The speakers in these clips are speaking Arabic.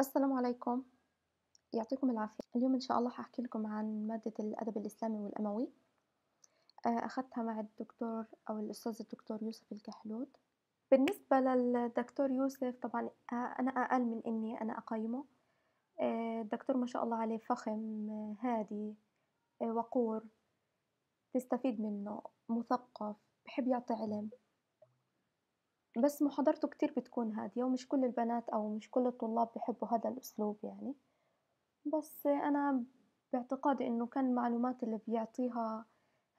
السلام عليكم يعطيكم العافية اليوم إن شاء الله هحكي لكم عن مادة الأدب الإسلامي والأموي آه، أخذتها مع الدكتور أو الأستاذ الدكتور يوسف الكحلوت بالنسبة للدكتور يوسف طبعا آه، أنا أقل من إني أنا أقيمه آه، الدكتور ما شاء الله عليه فخم هادي وقور تستفيد منه مثقف بحب يعطي علم بس محاضرته كتير بتكون هادية ومش كل البنات أو مش كل الطلاب بيحبوا هذا الأسلوب يعني بس أنا باعتقادي إنه كان المعلومات اللي بيعطيها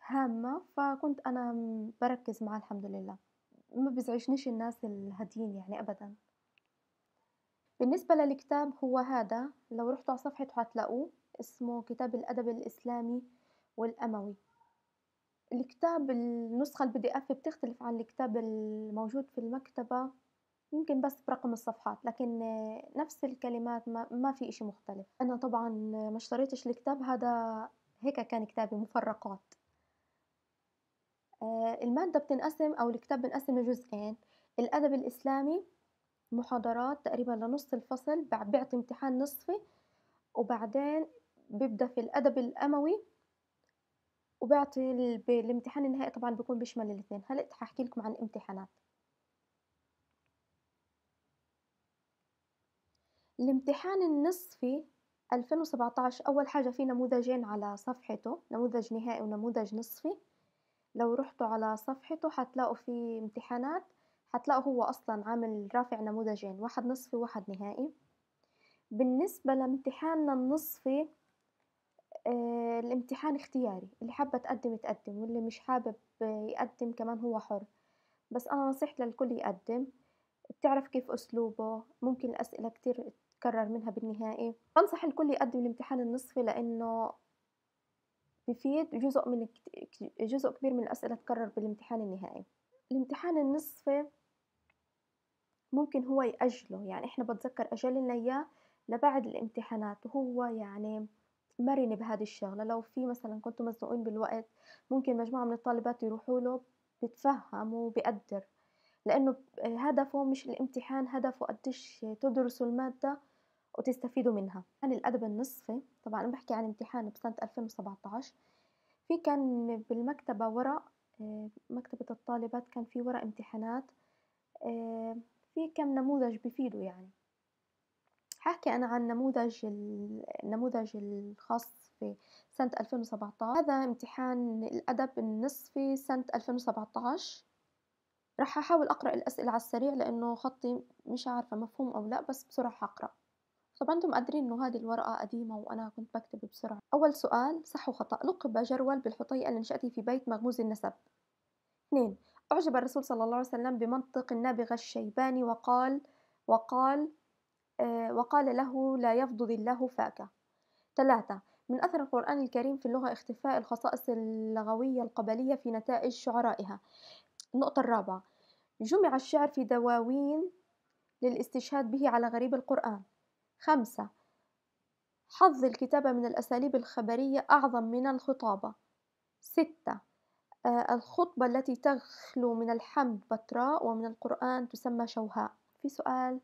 هامة فكنت أنا بركز معاه الحمد لله ما بيزعجنيش الناس الهاديين يعني أبدا بالنسبة للكتاب هو هذا لو رحتوا على صفحته هتلاقوه اسمه كتاب الأدب الإسلامي والأموي الكتاب النسخة البي دي اف بتختلف عن الكتاب الموجود في المكتبة يمكن بس برقم الصفحات لكن نفس الكلمات ما في اشي مختلف انا طبعا ما اشتريتش الكتاب هذا هيك كان كتابي مفرقات آه، المادة بتنقسم او الكتاب بنقسم لجزئين الادب الاسلامي محاضرات تقريبا لنص الفصل بيعطي امتحان نصفي وبعدين بيبدأ في الأدب الأموي وبعطي الامتحان النهائي طبعا بيكون بيشمل الاثنين هلا حاحكي لكم عن الامتحانات الامتحان النصفي 2017 أول حاجة في نموذجين على صفحته نموذج نهائي ونموذج نصفي لو رحتوا على صفحته حتلاقوا في امتحانات حتلاقوا هو أصلا عامل رافع نموذجين واحد نصفي وواحد نهائي بالنسبة لامتحاننا النصفي آه، الامتحان اختياري اللي حابة تقدم تقدم واللي مش حابب يقدم كمان هو حر بس أنا نصيحتي للكل يقدم بتعرف كيف أسلوبه ممكن الأسئلة كتير تكرر منها بالنهائي بنصح الكل يقدم الامتحان النصفي لأنه بفيد جزء من جزء كبير من الأسئلة تكرر بالامتحان النهائي الامتحان النصفي ممكن هو يأجله يعني إحنا بتذكر أجلنا إياه لبعد الامتحانات وهو يعني مرنة بهذه الشغلة لو في مثلا كنتوا مزنوقين بالوقت ممكن مجموعة من الطالبات يروحوا له بتفهم وبقدر لأنه هدفه مش الامتحان هدفه قديش تدرسوا المادة وتستفيدوا منها عن الأدب النصفي طبعا أنا بحكي عن امتحان بسنة 2017 في كان بالمكتبة ورق مكتبة الطالبات كان في ورق امتحانات في كم نموذج بفيدوا يعني حاحكي أنا عن نموذج النموذج الخاص في سنة 2017 هذا امتحان الأدب النصفي سنة 2017 رح أحاول أقرأ الأسئلة على السريع لأنه خطي مش عارفة مفهوم أو لا بس بسرعة حقرأ طبعا أنتم قادرين إنه هذه الورقة قديمة وأنا كنت بكتب بسرعة أول سؤال صح وخطأ لقب جرول بالحطيئة اللي نشأتي في بيت مغموز النسب اثنين أعجب الرسول صلى الله عليه وسلم بمنطق النابغة الشيباني وقال وقال آه، وقال له لا يفضض الله فاك ثلاثة من أثر القرآن الكريم في اللغة اختفاء الخصائص اللغوية القبلية في نتائج شعرائها النقطة الرابعة جمع الشعر في دواوين للاستشهاد به على غريب القرآن خمسة حظ الكتابة من الأساليب الخبرية أعظم من الخطابة ستة آه، الخطبة التي تخلو من الحمد بتراء ومن القرآن تسمى شوهاء في سؤال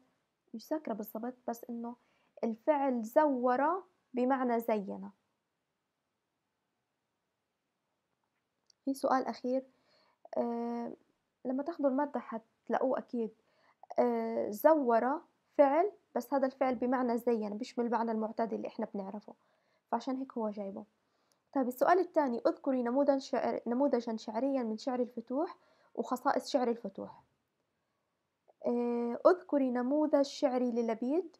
مش ذاكرة بالضبط بس إنه الفعل زور بمعنى زين في سؤال أخير أه لما تاخدوا المادة حتلاقوه أكيد أه زور فعل بس هذا الفعل بمعنى زين مش المعنى المعتاد اللي إحنا بنعرفه فعشان هيك هو جايبه طيب السؤال الثاني اذكري نموذجا شعر نموذجا شعريا من شعر الفتوح وخصائص شعر الفتوح آه، اذكري نموذج شعري للبيد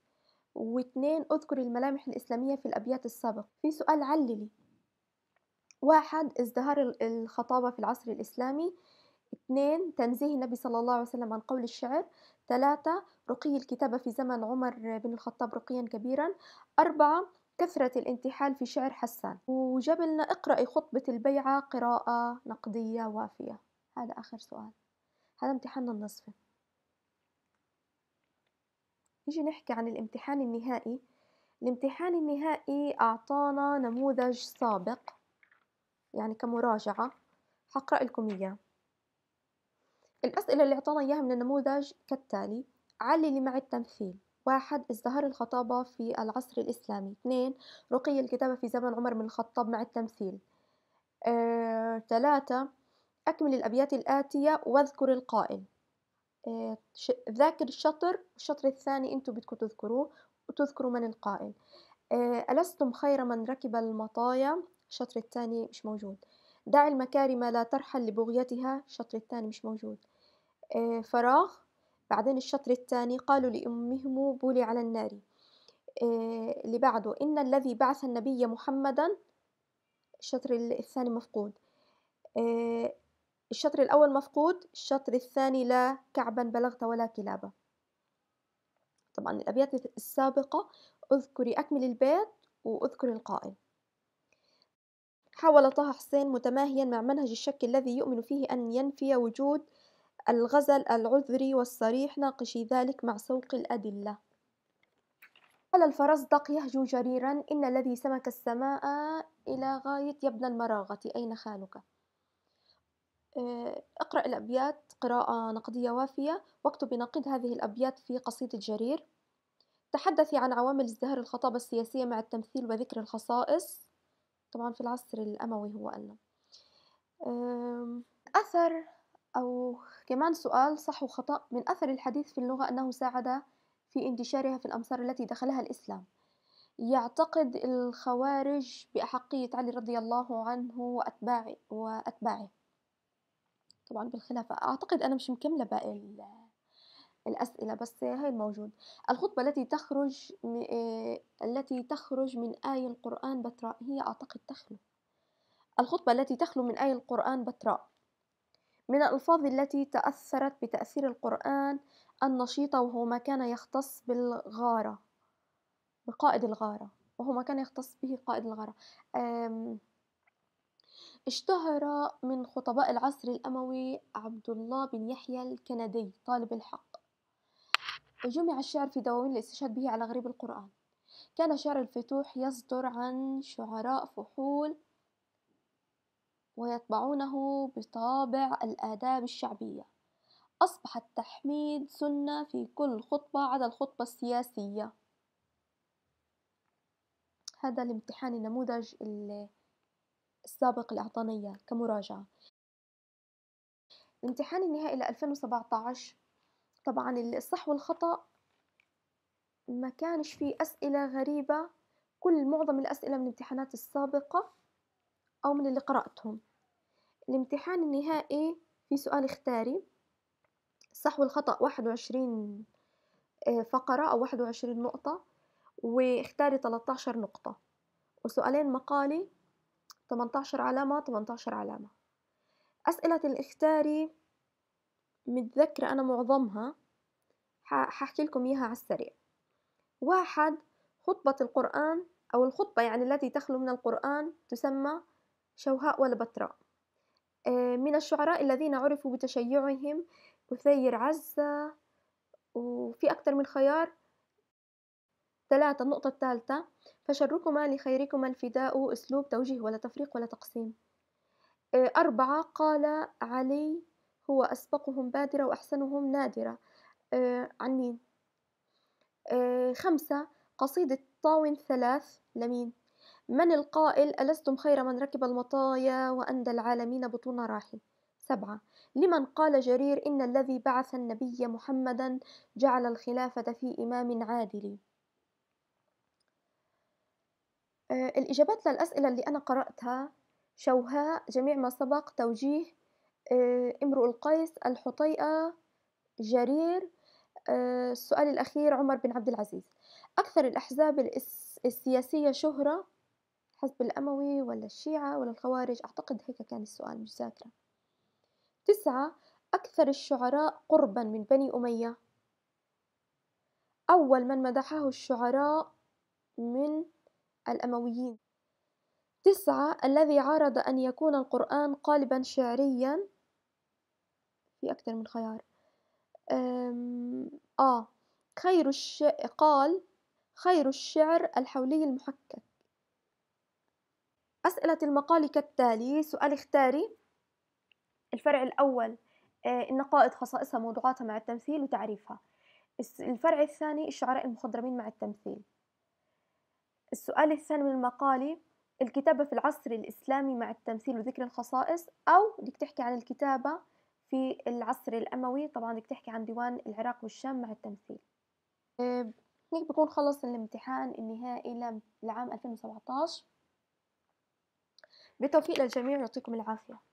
واثنين اذكري الملامح الإسلامية في الأبيات السابقة في سؤال عللي واحد ازدهار الخطابة في العصر الإسلامي اثنين تنزيه النبي صلى الله عليه وسلم عن قول الشعر ثلاثة رقي الكتابة في زمن عمر بن الخطاب رقيا كبيرا أربعة كثرة الانتحال في شعر حسان وجاب لنا اقرأي خطبة البيعة قراءة نقدية وافية هذا آخر سؤال هذا امتحاننا النصفي نيجي نحكي عن الامتحان النهائي الامتحان النهائي أعطانا نموذج سابق يعني كمراجعة حقرأ لكم إياه الأسئلة اللي أعطانا إياها من النموذج كالتالي علل مع التمثيل واحد ازدهار الخطابة في العصر الإسلامي اثنين رقي الكتابة في زمن عمر بن الخطاب مع التمثيل آه، ثلاثة أكمل الأبيات الآتية واذكر القائل آه، ذاكر الشطر والشطر الثاني أنتم بدكم تذكروه وتذكروا من القائل آه، ألستم خير من ركب المطايا الشطر الثاني مش موجود دع المكارم لا ترحل لبغيتها الشطر الثاني مش موجود آه، فراغ بعدين الشطر الثاني قالوا لأمهم بولي على النار اللي بعده إن الذي بعث النبي محمدا الشطر الثاني مفقود الشطر الأول مفقود الشطر الثاني لا كعبا بلغت ولا كلابا طبعا الأبيات السابقة اذكري أكمل البيت وأذكر القائل حاول طه حسين متماهيا مع منهج الشك الذي يؤمن فيه أن ينفي وجود الغزل العذري والصريح ناقشي ذلك مع سوق الأدلة قال الفرزدق يهجو جريرا إن الذي سمك السماء إلى غاية يا ابن المراغة أين خانك آه، اقرأ الأبيات قراءة نقدية وافية واكتبي نقيض هذه الأبيات في قصيدة جرير تحدثي عن عوامل ازدهار الخطابة السياسية مع التمثيل وذكر الخصائص طبعا في العصر الأموي هو أنه أثر أو كمان سؤال صح وخطأ من أثر الحديث في اللغة أنه ساعد في انتشارها في الأمصار التي دخلها الإسلام يعتقد الخوارج بأحقية علي رضي الله عنه وأتباعه, وأتباعه طبعا بالخلافة أعتقد أنا مش مكملة باقي الأسئلة بس هاي الموجود الخطبة التي تخرج آه، التي تخرج من آي القرآن بتراء هي أعتقد تخلو الخطبة التي تخلو من آي القرآن بتراء من الألفاظ التي تأثرت بتأثير القرآن النشيطة وهو ما كان يختص بالغارة بقائد الغارة وهو ما كان يختص به قائد الغارة اشتهر من خطباء العصر الأموي عبد الله بن يحيى الكندي طالب الحق جمع الشعر في دواوين الاستشهاد به على غريب القرآن كان شعر الفتوح يصدر عن شعراء فحول ويطبعونه بطابع الآداب الشعبية أصبح التحميد سنة في كل خطبة عدا الخطبة السياسية هذا الامتحان النموذج اللي السابق اللي أعطانا إياه كمراجعة الامتحان النهائي ل 2017 طبعا الصح والخطأ ما كانش في أسئلة غريبة كل معظم الأسئلة من الامتحانات السابقة أو من اللي قرأتهم الامتحان النهائي في سؤال اختاري الصح والخطأ واحد وعشرين آه، فقرة أو واحد وعشرين نقطة واختاري 13 نقطة وسؤالين مقالي 18 علامة 18 علامة أسئلة الإختاري متذكرة أنا معظمها ححكي لكم إياها على السريع واحد خطبة القرآن أو الخطبة يعني التي تخلو من القرآن تسمى شوهاء والبتراء آه، من الشعراء الذين عرفوا بتشيعهم كثير عزة وفي أكثر من خيار ثلاثة النقطة الثالثة فشركما لخيركما الفداء أسلوب توجيه ولا تفريق ولا تقسيم آه، أربعة قال علي هو أسبقهم بادرة وأحسنهم نادرة آه، عن مين آه، خمسة قصيدة طاون ثلاث لمين من القائل ألستم خير من ركب المطايا وأندى العالمين بطون راحل سبعة لمن قال جرير إن الذي بعث النبي محمدا جعل الخلافة في إمام عادل آه، الإجابات للأسئلة اللي أنا قرأتها شوهاء جميع ما سبق توجيه آه، امرؤ القيس الحطيئة جرير آه، السؤال الأخير عمر بن عبد العزيز أكثر الأحزاب السياسية شهرة حزب الأموي ولا الشيعة ولا الخوارج أعتقد هيك كان السؤال مش ذاكرة تسعة أكثر الشعراء قربا من بني أمية أول من مدحه الشعراء من الأمويين تسعة الذي عارض أن يكون القرآن قالبا شعريا في أكثر من خيار آه خير الش... قال خير الشعر الحولي المحكك أسئلة المقال كالتالي سؤال اختاري الفرع الأول النقائد آه، خصائصها موضوعاتها مع التمثيل وتعريفها الفرع الثاني الشعراء المخضرمين مع التمثيل السؤال الثاني من المقالي الكتابة في العصر الإسلامي مع التمثيل وذكر الخصائص أو بدك تحكي عن الكتابة في العصر الأموي طبعا بدك تحكي عن ديوان العراق والشام مع التمثيل آه، هيك بكون خلص الامتحان النهائي لعام 2017 بتوفيق للجميع يعطيكم العافية